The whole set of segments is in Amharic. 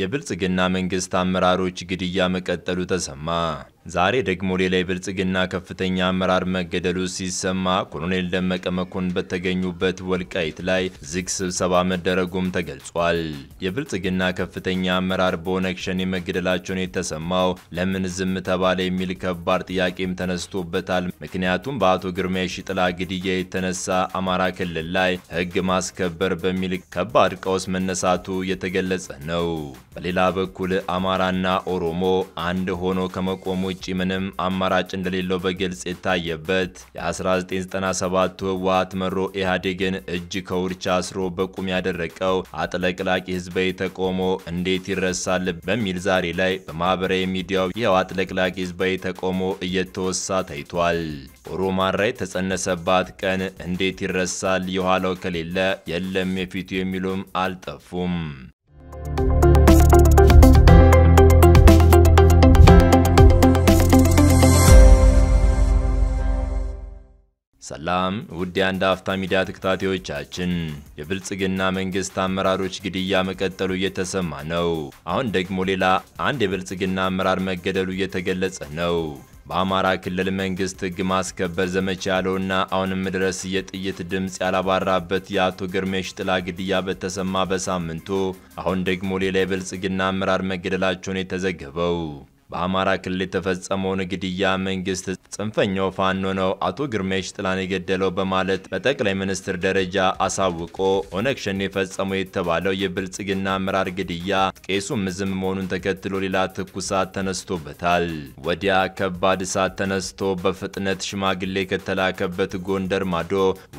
የብልጽግና መንግስት አመራሮች ግድያ መቀጠሉ ተሰማ። ዛሬ ደግሞ ሌላ የብልጽግና ከፍተኛ አመራር መገደሉ ሲሰማ ኮሎኔል ደመቀ መኮንን በተገኙበት ወልቃይት ላይ ዝግ ስብሰባ መደረጉም ተገልጿል። የብልጽግና ከፍተኛ አመራር በኦነግ ሸኔ መገደላቸውን የተሰማው ለምን ዝም ተባለ የሚል ከባድ ጥያቄም ተነስቶበታል። ምክንያቱም በአቶ ግርማ የሺጥላ ግድያ የተነሳ አማራ ክልል ላይ ሕግ ማስከበር በሚል ከባድ ቀውስ መነሳቱ የተገለጸ ነው። በሌላ በኩል አማራና ኦሮሞ አንድ ሆኖ ከመቆሙ ውጪ ምንም አማራጭ እንደሌለው በግልጽ የታየበት የ1997 ህወሓት መሮ ኢህአዴግን እጅ ከውርቻ አስሮ በቁም ያደረቀው አጥለቅላቂ ህዝባዊ ተቃውሞ እንዴት ይረሳል በሚል ዛሬ ላይ በማህበራዊ ሚዲያው ይኸው አጥለቅላቂ ህዝባዊ ተቃውሞ እየተወሳ ታይቷል። ኦሮማራ የተጸነሰባት ቀን እንዴት ይረሳል? የኋላው ከሌለ የለም የፊቱ የሚሉም አልጠፉም። ሰላም ውድ የአንድ አፍታ ሚዲያ ተከታታዮቻችን፣ የብልጽግና መንግስት አመራሮች ግድያ መቀጠሉ እየተሰማ ነው። አሁን ደግሞ ሌላ አንድ የብልጽግና አመራር መገደሉ እየተገለጸ ነው። በአማራ ክልል መንግስት ሕግ ማስከበር ዘመቻ ያለውና አሁንም ድረስ የጥይት ድምፅ ያላባራበት የአቶ ግርሜሽ ጥላ ግድያ በተሰማ በሳምንቱ አሁን ደግሞ ሌላ የብልጽግና አመራር መገደላቸውን የተዘገበው በአማራ ክልል የተፈጸመውን ግድያ መንግስት ጽንፈኛው ፋኖ ነው አቶ ግርሜሽ ጥላን የገደለው በማለት በጠቅላይ ሚኒስትር ደረጃ አሳውቆ ኦነግ ሸኔ የፈጸመው የተባለው የብልጽግና አመራር ግድያ ቄሱም ዝም መሆኑን ተከትሎ ሌላ ትኩሳት ተነስቶበታል። ወዲያ ከባድ እሳት ተነስቶ በፍጥነት ሽማግሌ ከተላከበት ጎንደር ማዶ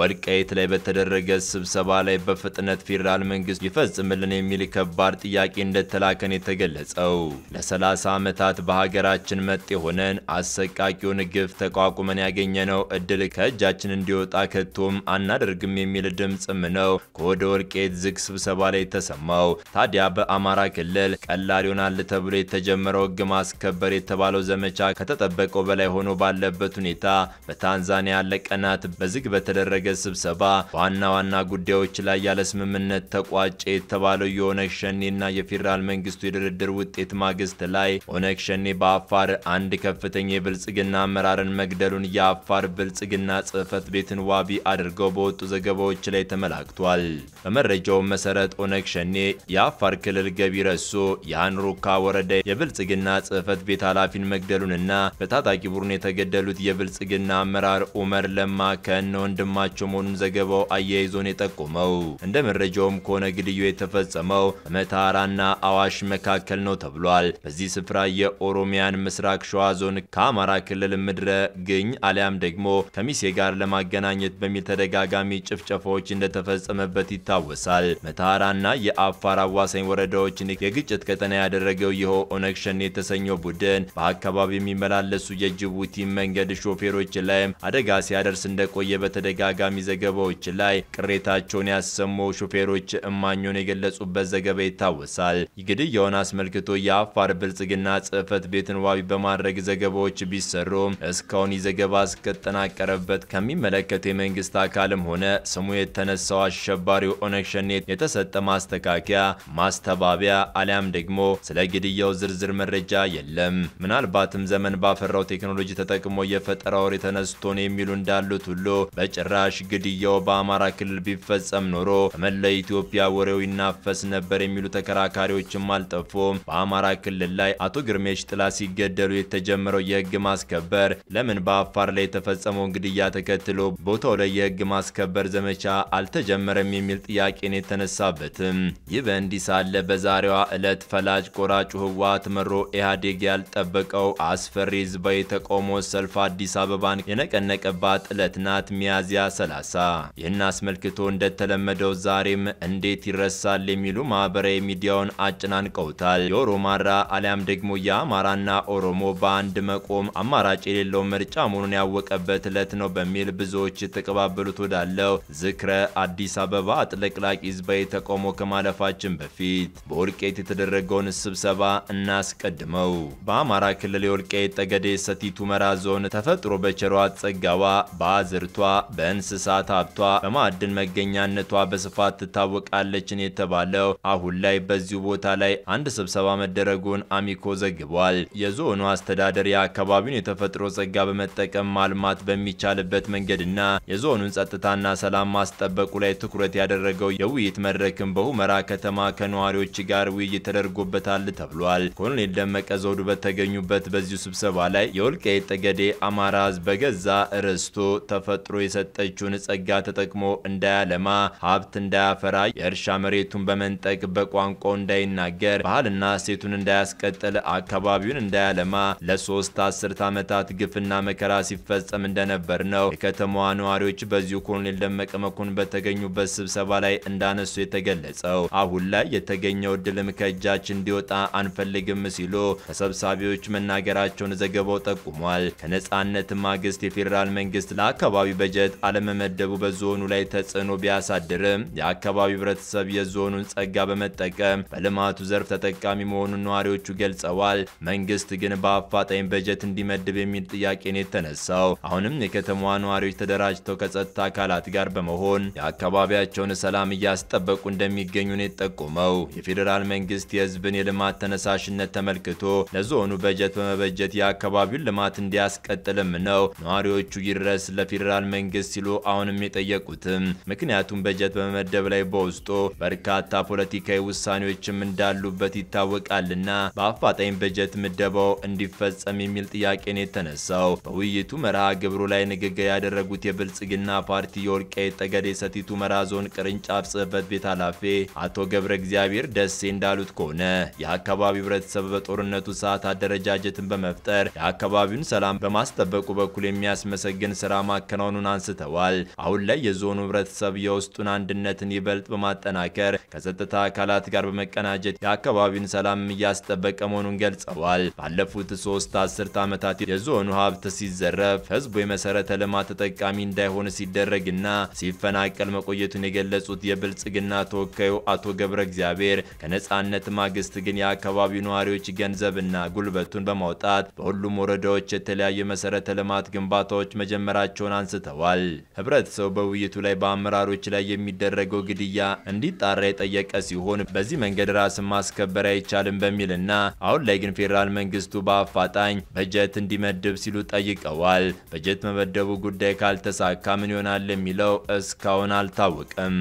ወልቃይት ላይ በተደረገ ስብሰባ ላይ በፍጥነት ፌዴራል መንግስት ይፈጽምልን የሚል ከባድ ጥያቄ እንደተላከን የተገለጸው ለ30 ዓመታት ዓመታት በሀገራችን መጤ ሆነን አሰቃቂውን ግፍ ተቋቁመን ያገኘነው እድል ከእጃችን እንዲወጣ ከቶም አናደርግም የሚል ድምፅም ነው ከወደ ወርቄት ዝግ ስብሰባ ላይ የተሰማው። ታዲያ በአማራ ክልል ቀላል ይሆናል ተብሎ የተጀመረው ሕግ ማስከበር የተባለው ዘመቻ ከተጠበቀው በላይ ሆኖ ባለበት ሁኔታ በታንዛኒያ ለቀናት በዝግ በተደረገ ስብሰባ ዋና ዋና ጉዳዮች ላይ ያለ ስምምነት ተቋጨ የተባለው የኦነግ ሸኔና የፌዴራል መንግስቱ የድርድር ውጤት ማግስት ላይ ኦነግ ሸኔ በአፋር አንድ ከፍተኛ የብልጽግና አመራርን መግደሉን የአፋር ብልጽግና ጽህፈት ቤትን ዋቢ አድርገው በወጡ ዘገባዎች ላይ ተመላክቷል። በመረጃው መሰረት ኦነግ ሸኔ የአፋር ክልል ገቢ ረሶ የአንሩካ ወረዳ የብልጽግና ጽህፈት ቤት ኃላፊን መግደሉንና በታጣቂ ቡድን የተገደሉት የብልጽግና አመራር ኡመር ለማ ከነ ወንድማቸው መሆኑን ዘገባው አያይዞን የጠቆመው እንደ መረጃውም ከሆነ ግድያው የተፈጸመው በመተሃራና አዋሽ መካከል ነው ተብሏል። በዚህ ስፍራ የ ኦሮሚያን ምስራቅ ሸዋ ዞን ከአማራ ክልል ምድረ ግኝ አሊያም ደግሞ ከሚሴ ጋር ለማገናኘት በሚል ተደጋጋሚ ጭፍጨፋዎች እንደተፈጸመበት ይታወሳል። መተሃራና የአፋር አዋሳኝ ወረዳዎችን የግጭት ቀጠና ያደረገው ይኸው ኦነግ ሸኔ የተሰኘው ቡድን በአካባቢ የሚመላለሱ የጅቡቲ መንገድ ሾፌሮች ላይም አደጋ ሲያደርስ እንደቆየ በተደጋጋሚ ዘገባዎች ላይ ቅሬታቸውን ያሰሙ ሾፌሮች እማኞን የገለጹበት ዘገባ ይታወሳል። ግድያውን አስመልክቶ የአፋር ብልጽግና ጽ ጽሕፈት ቤትን ዋቢ በማድረግ ዘገባዎች ቢሰሩ እስካሁን ይህ ዘገባ እስከጠናቀረበት ከሚመለከተው የመንግስት አካልም ሆነ ስሙ የተነሳው አሸባሪው ኦነግ ሸኔ የተሰጠ ማስተካከያ፣ ማስተባበያ አሊያም ደግሞ ስለ ግድያው ዝርዝር መረጃ የለም። ምናልባትም ዘመን ባፈራው ቴክኖሎጂ ተጠቅሞ የፈጠራ ወሬ ተነስቶ ነው የሚሉ እንዳሉት ሁሉ በጭራሽ ግድያው በአማራ ክልል ቢፈጸም ኖሮ በመላው ኢትዮጵያ ወሬው ይናፈስ ነበር የሚሉ ተከራካሪዎችም አልጠፉም። በአማራ ክልል ላይ አቶ ግርሜ በኦኤምኤች ጥላ ሲገደሉ የተጀመረው የህግ ማስከበር ለምን በአፋር ላይ የተፈጸመውን ግድያ ተከትሎ ቦታው ላይ የህግ ማስከበር ዘመቻ አልተጀመረም የሚል ጥያቄን የተነሳበትም። ይህ በእንዲህ ሳለ በዛሬዋ ዕለት ፈላጭ ቆራጩ ህወሓት መሮ ኢህአዴግ ያልጠበቀው አስፈሪ ህዝባዊ ተቃውሞ ሰልፍ አዲስ አበባን የነቀነቀባት ዕለት ናት ሚያዝያ 30። ይህን አስመልክቶ እንደተለመደው ዛሬም እንዴት ይረሳል የሚሉ ማህበራዊ ሚዲያውን አጨናንቀውታል። የኦሮማራ አሊያም ደግሞ ያ አማራና ኦሮሞ በአንድ መቆም አማራጭ የሌለው ምርጫ መሆኑን ያወቀበት እለት ነው በሚል ብዙዎች የተቀባበሉት ወዳለው ዝክረ አዲስ አበባ አጥለቅላቂ ህዝባዊ ተቃውሞ ከማለፋችን በፊት በወልቄት የተደረገውን ስብሰባ እናስቀድመው። በአማራ ክልል የወልቄት ጠገዴ፣ ሰቲት ሁመራ ዞን ተፈጥሮ በቸሯ ጸጋዋ፣ በአዝርቷ፣ በእንስሳት ሀብቷ፣ በማዕድን መገኛነቷ በስፋት ትታወቃለችን የተባለው አሁን ላይ በዚሁ ቦታ ላይ አንድ ስብሰባ መደረጉን አሚኮ ዘግቧል። አስመዝግቧል። የዞኑ አስተዳደር የአካባቢውን የተፈጥሮ ጸጋ በመጠቀም ማልማት በሚቻልበት መንገድና የዞኑን ጸጥታና ሰላም ማስጠበቁ ላይ ትኩረት ያደረገው የውይይት መድረክም በሁመራ ከተማ ከነዋሪዎች ጋር ውይይት ተደርጎበታል ተብሏል። ኮሎኔል ደመቀ ዘውዱ በተገኙበት በዚሁ ስብሰባ ላይ የወልቃይት ጠገዴ አማራ በገዛ ርስቱ ተፈጥሮ የሰጠችውን ጸጋ ተጠቅሞ እንዳያለማ፣ ሀብት እንዳያፈራ፣ የእርሻ መሬቱን በመንጠቅ በቋንቋው እንዳይናገር፣ ባህልና ሴቱን እንዳያስቀጥል አካባቢ አካባቢውን እንዳያለማ ለሶስት አስርት ዓመታት ግፍና መከራ ሲፈጸም እንደነበር ነው የከተማዋ ነዋሪዎች በዚሁ ኮሎኔል ደመቀ መኮንን በተገኙበት ስብሰባ ላይ እንዳነሱ የተገለጸው። አሁን ላይ የተገኘው እድልም ከእጃችን እንዲወጣ አንፈልግም ሲሉ ተሰብሳቢዎች መናገራቸውን ዘገባው ጠቁሟል። ከነጻነት ማግስት የፌዴራል መንግስት ለአካባቢ በጀት አለመመደቡ በዞኑ ላይ ተጽዕኖ ቢያሳድርም የአካባቢው ህብረተሰብ የዞኑን ጸጋ በመጠቀም በልማቱ ዘርፍ ተጠቃሚ መሆኑን ነዋሪዎቹ ገልጸዋል። መንግስት ግን በአፋጣኝ በጀት እንዲመድብ የሚል ጥያቄን የተነሳው አሁንም የከተማዋ ነዋሪዎች ተደራጅተው ከጸጥታ አካላት ጋር በመሆን የአካባቢያቸውን ሰላም እያስጠበቁ እንደሚገኙ ነው የጠቆመው። የፌዴራል መንግስት የህዝብን የልማት ተነሳሽነት ተመልክቶ ለዞኑ በጀት በመበጀት የአካባቢውን ልማት እንዲያስቀጥልም ነው ነዋሪዎቹ ይድረስ ለፌዴራል መንግስት ሲሉ አሁንም የጠየቁትም። ምክንያቱም በጀት በመመደብ ላይ በውስጡ በርካታ ፖለቲካዊ ውሳኔዎችም እንዳሉበት ይታወቃልና በአፋጣኝ በጀት በጀት ምደባው እንዲፈጸም የሚል ጥያቄ ነው የተነሳው። በውይይቱ መርሃ ግብሩ ላይ ንግግር ያደረጉት የብልጽግና ፓርቲ የወልቃይት ጠገዴ ሰቲት ሁመራ ዞን ቅርንጫፍ ጽህፈት ቤት ኃላፊ አቶ ገብረ እግዚአብሔር ደሴ እንዳሉት ከሆነ የአካባቢው ህብረተሰብ በጦርነቱ ሰዓት አደረጃጀትን በመፍጠር የአካባቢውን ሰላም በማስጠበቁ በኩል የሚያስመሰግን ስራ ማከናወኑን አንስተዋል። አሁን ላይ የዞኑ ህብረተሰብ የውስጡን አንድነትን ይበልጥ በማጠናከር ከጸጥታ አካላት ጋር በመቀናጀት የአካባቢውን ሰላም እያስጠበቀ መሆኑን ገልጸዋል። ገልጸዋል። ባለፉት ሶስት አስርት ዓመታት የዞኑ ሀብት ሲዘረፍ ህዝቡ የመሰረተ ልማት ተጠቃሚ እንዳይሆን ሲደረግና ሲፈናቀል መቆየቱን የገለጹት የብልጽግና ተወካዩ አቶ ገብረ እግዚአብሔር ከነጻነት ማግስት ግን የአካባቢው ነዋሪዎች ገንዘብና ጉልበቱን በማውጣት በሁሉም ወረዳዎች የተለያዩ የመሰረተ ልማት ግንባታዎች መጀመራቸውን አንስተዋል። ህብረተሰቡ በውይይቱ ላይ በአመራሮች ላይ የሚደረገው ግድያ እንዲጣራ የጠየቀ ሲሆን በዚህ መንገድ ራስን ማስከበር አይቻልም በሚልና አሁን ላይ ግን ግን ፌዴራል መንግስቱ በአፋጣኝ በጀት እንዲመድብ ሲሉ ጠይቀዋል። በጀት መመደቡ ጉዳይ ካልተሳካ ምን ይሆናል የሚለው እስካሁን አልታወቀም።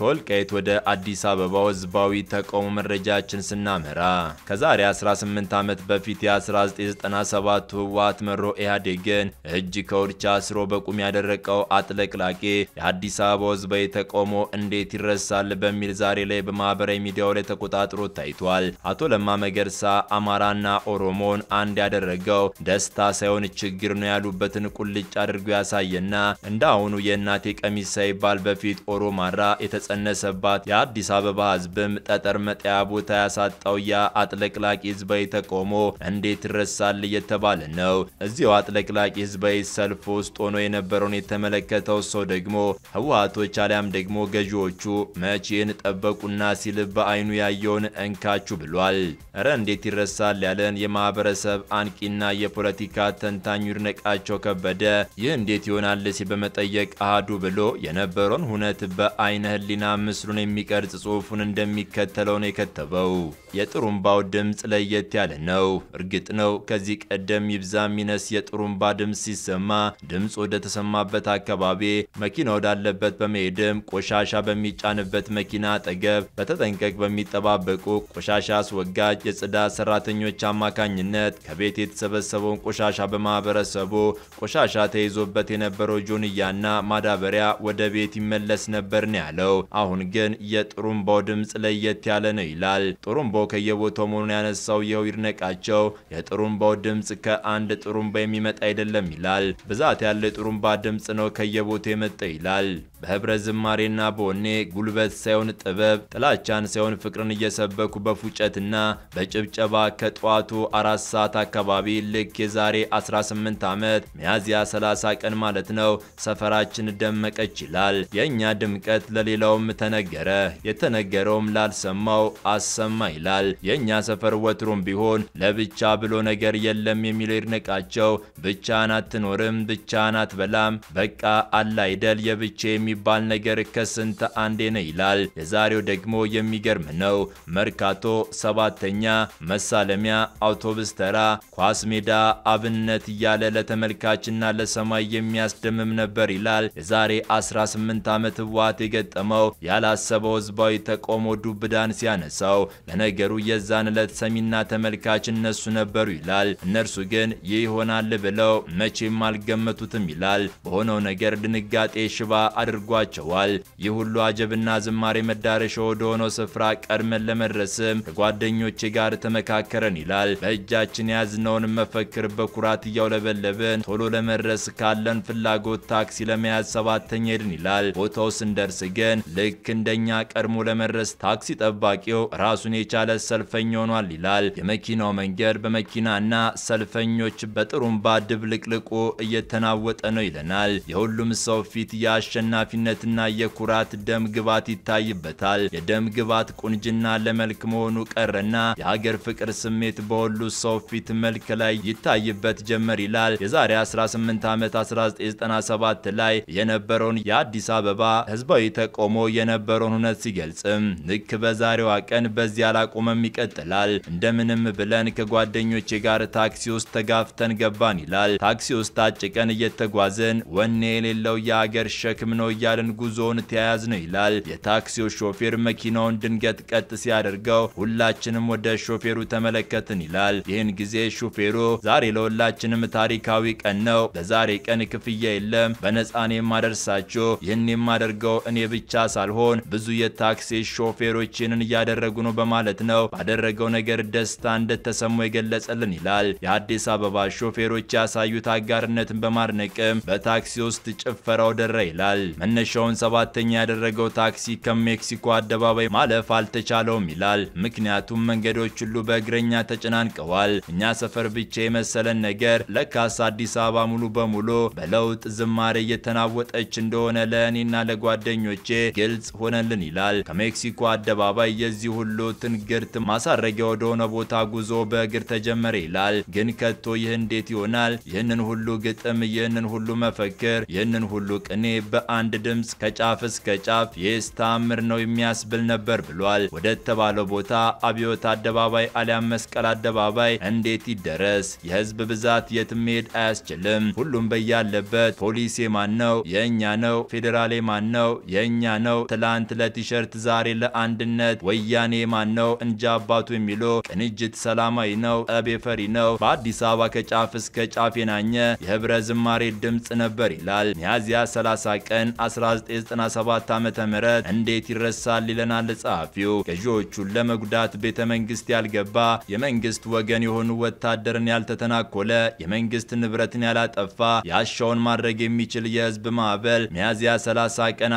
ቀየት ወደ አዲስ አበባው ህዝባዊ ተቃውሞ መረጃችን ስናመራ ከዛሬ 18 ዓመት በፊት የ1997 ህወሓት መሮ ኢህአዴግን እጅ ከውርቻ አስሮ በቁም ያደረቀው አጥለቅላቄ የአዲስ አበባው ህዝባዊ ተቃውሞ እንዴት ይረሳል በሚል ዛሬ ላይ በማህበራዊ ሚዲያው ላይ ተቆጣጥሮ ታይቷል። አቶ ለማ መገርሳ አማራና ኦሮሞን አንድ ያደረገው ደስታ ሳይሆን ችግር ነው ያሉበትን ቁልጭ አድርጎ ያሳየና እንደ አሁኑ የእናቴ ቀሚስ ሳይባል በፊት ኦሮማራ የተጸ የጸነሰባት የአዲስ አበባ ህዝብም ጠጠር መጣያ ቦታ ያሳጣው ያ አጥለቅላቂ ህዝባዊ ተቃውሞ እንዴት ይረሳል እየተባለ ነው። እዚው አጥለቅላቂ ህዝባዊ ሰልፍ ውስጥ ሆኖ የነበረውን የተመለከተው ሰው ደግሞ ህወሀቶች አሊያም ደግሞ ገዢዎቹ መቼን ጠበቁና ሲል በአይኑ ያየውን እንካችሁ ብሏል። እረ እንዴት ይረሳል ያለን የማህበረሰብ አንቂና የፖለቲካ ተንታኙ ይድነቃቸው ከበደ ይህ እንዴት ይሆናል ሲል በመጠየቅ አህዱ ብሎ የነበረውን ሁነት በአይነ ህሊ ዜና ምስሉን የሚቀርጽ ጽሑፉን እንደሚከተለው ነው የከተበው። የጥሩምባው ድምፅ ለየት ያለ ነው። እርግጥ ነው ከዚህ ቀደም ይብዛ ሚነስ የጥሩምባ ድምፅ ሲሰማ ድምፅ ወደ ተሰማበት አካባቢ መኪና ወዳለበት በመሄድም ቆሻሻ በሚጫንበት መኪና አጠገብ በተጠንቀቅ በሚጠባበቁ ቆሻሻ አስወጋጅ የጽዳት ሰራተኞች አማካኝነት ከቤት የተሰበሰበውን ቆሻሻ በማህበረሰቡ ቆሻሻ ተይዞበት የነበረው ጆንያና ማዳበሪያ ወደ ቤት ይመለስ ነበር ነው ያለው። አሁን ግን የጥሩምባው ድምፅ ለየት ያለ ነው ይላል። ጥሩምቦ ከየቦታው መሆኑን ያነሳው ይኸው ይድነቃቸው የጥሩምባው ድምፅ ከአንድ ጥሩምባ የሚመጣ አይደለም ይላል። ብዛት ያለው የጥሩምባ ድምፅ ነው ከየቦታው የመጣ ይላል። በህብረ ዝማሬና በወኔ ጉልበት ሳይሆን ጥበብ፣ ጥላቻን ሳይሆን ፍቅርን እየሰበኩ በፉጨትና በጭብጨባ ከጠዋቱ አራት ሰዓት አካባቢ ልክ የዛሬ 18 ዓመት ሚያዝያ 30 ቀን ማለት ነው ሰፈራችን ደመቀች ይላል። የእኛ ድምቀት ለሌላው ለሌላውም ተነገረ፣ የተነገረውም ላልሰማው አሰማ ይላል። የእኛ ሰፈር ወትሮም ቢሆን ለብቻ ብሎ ነገር የለም የሚለው ይድነቃቸው፣ ብቻህን አትኖርም፣ ብቻህን አትበላም፣ በቃ አላይደል አይደል የብቻ የሚባል ነገር ከስንት አንዴ ነው ይላል። የዛሬው ደግሞ የሚገርም ነው። መርካቶ ሰባተኛ መሳለሚያ አውቶቡስ ተራ ኳስ ሜዳ አብነት እያለ ለተመልካችና ለሰማይ የሚያስደምም ነበር ይላል። የዛሬ 18 ዓመት ህወሓት የገጠመው ያለው ያላሰበው ህዝባዊ ተቃውሞ ዱብዳን ሲያነሳው ለነገሩ የዛን ዕለት ሰሚና ተመልካች እነሱ ነበሩ ይላል። እነርሱ ግን ይህ ይሆናል ብለው መቼም አልገመቱትም ይላል። በሆነው ነገር ድንጋጤ ሽባ አድርጓቸዋል። ይህ ሁሉ አጀብና ዝማሬ መዳረሻ ወደ ሆነው ስፍራ ቀድመን ለመድረስም ከጓደኞቼ ጋር ተመካከረን ይላል። በእጃችን የያዝነውን መፈክር በኩራት እያውለበለብን ቶሎ ለመድረስ ካለን ፍላጎት ታክሲ ለመያዝ ሰባተኛ ሄድን ይላል። ቦታው ስንደርስ ግን ልክ እንደኛ ቀድሞ ለመድረስ ታክሲ ጠባቂው ራሱን የቻለ ሰልፈኛ ሆኗል ይላል። የመኪናው መንገድ በመኪናና ሰልፈኞች በጥሩምባ ልቅልቁ እየተናወጠ ነው ይለናል። የሁሉም ሰው ፊት የአሸናፊነትና የኩራት ደም ግባት ይታይበታል። የደም ግባት ቁንጅና ለመልክ መሆኑ ቀረና የሀገር ፍቅር ስሜት በሁሉ ሰው ፊት መልክ ላይ ይታይበት ጀመር ይላል። የዛሬ 18 ዓመት 1997 ላይ የነበረውን የአዲስ አበባ ህዝባዊ ተቃውሞ ተቃውሞ የነበረውን እውነት ሲገልጽም ልክ በዛሬዋ ቀን በዚያ አላቆመም ይቀጥላል። እንደምንም ብለን ከጓደኞቼ ጋር ታክሲ ውስጥ ተጋፍተን ገባን ይላል። ታክሲ ውስጥ ታጭቀን እየተጓዘን ወኔ የሌለው የአገር ሸክም ነው እያልን ጉዞውን ተያያዝ ነው ይላል። የታክሲው ሾፌር መኪናውን ድንገት ቀጥ ሲያደርገው ሁላችንም ወደ ሾፌሩ ተመለከትን ይላል። ይህን ጊዜ ሾፌሩ ዛሬ ለሁላችንም ታሪካዊ ቀን ነው፣ በዛሬ ቀን ክፍያ የለም፣ በነፃኔ የማደርሳችሁ ይህን የማደርገው እኔ ብቻ ሳልሆን ብዙ የታክሲ ሾፌሮች ይህንን እያደረጉ ነው በማለት ነው ባደረገው ነገር ደስታ እንደተሰሙ የገለጸልን ይላል። የአዲስ አበባ ሾፌሮች ያሳዩት አጋርነትን በማድነቅም በታክሲ ውስጥ ጭፈራው ደረ ይላል። መነሻውን ሰባተኛ ያደረገው ታክሲ ከሜክሲኮ አደባባይ ማለፍ አልተቻለውም ይላል። ምክንያቱም መንገዶች ሁሉ በእግረኛ ተጨናንቀዋል። እኛ ሰፈር ብቻ የመሰለን ነገር ለካስ አዲስ አበባ ሙሉ በሙሉ በለውጥ ዝማሬ እየተናወጠች እንደሆነ ለእኔና ለጓደኞቼ በግልጽ ሆነልን ይላል። ከሜክሲኮ አደባባይ የዚህ ሁሉ ትንግርት ማሳረጊያ ወደሆነ ቦታ ጉዞ በእግር ተጀመረ ይላል። ግን ከቶ ይህ እንዴት ይሆናል? ይህንን ሁሉ ግጥም፣ ይህንን ሁሉ መፈክር፣ ይህንን ሁሉ ቅኔ በአንድ ድምፅ ከጫፍ እስከ ጫፍ የስታምር ተአምር ነው የሚያስብል ነበር ብሏል። ወደ ተባለው ቦታ አብዮት አደባባይ አሊያም መስቀል አደባባይ እንዴት ይደረስ? የህዝብ ብዛት የትም መሄድ አያስችልም። ሁሉም በያለበት ፖሊስ የማን ነው? የእኛ ነው። ፌዴራል የማን ነው? የእኛ ነው። ነው ትላንት ለቲሸርት ዛሬ ለአንድነት ወያኔ ማን ነው እንጂ አባቱ የሚሉ ቅንጅት ሰላማዊ ነው ጠቤፈሪ ነው በአዲስ አበባ ከጫፍ እስከ ጫፍ የናኘ የህብረ ዝማሬ ድምፅ ነበር ይላል። ሚያዝያ 30 ቀን 1997 ዓ ም እንዴት ይረሳል ይለናል ጸሐፊው። ገዢዎቹን ለመጉዳት ቤተ መንግስት ያልገባ የመንግስት ወገን የሆኑ ወታደርን ያልተተናኮለ የመንግስት ንብረትን ያላጠፋ ያሻውን ማድረግ የሚችል የህዝብ ማዕበል ሚያዝያ 30 ቀን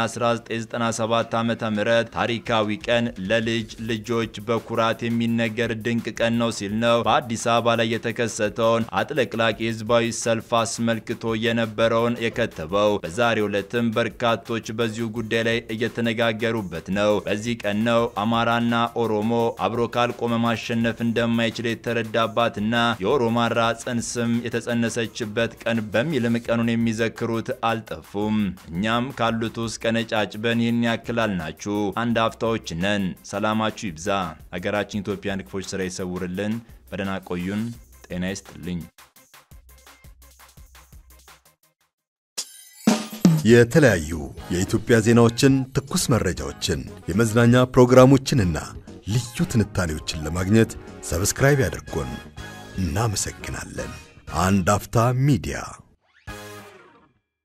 97 ዓመተ ታሪካዊ ቀን ለልጅ ልጆች በኩራት የሚነገር ድንቅ ቀን ነው ሲል ነው በአዲስ አበባ ላይ የተከሰተውን አጥለቅላቂ ህዝባዊ ሰልፍ አስመልክቶ የነበረውን የከተበው። በዛሬ ዕለትም በርካቶች በዚሁ ጉዳይ ላይ እየተነጋገሩበት ነው። በዚህ ቀን ነው አማራና ኦሮሞ አብሮ ካልቆመ ማሸነፍ እንደማይችል የተረዳባትና የኦሮማራ ጽንስም የተጸነሰችበት ቀን በሚልም ቀኑን የሚዘክሩት አልጠፉም። እኛም ካሉት ውስጥ ቀነጫጭበን ይህን ያክላል ናችሁ። አንድ አፍታዎች ነን። ሰላማችሁ ይብዛ። ሀገራችን ኢትዮጵያን ክፎች ስራ ይሰውርልን። በደህና ቆዩን። ጤና ይስጥልኝ። የተለያዩ የኢትዮጵያ ዜናዎችን፣ ትኩስ መረጃዎችን፣ የመዝናኛ ፕሮግራሞችንና ልዩ ትንታኔዎችን ለማግኘት ሰብስክራይብ ያድርጎን። እናመሰግናለን። አንድ አፍታ ሚዲያ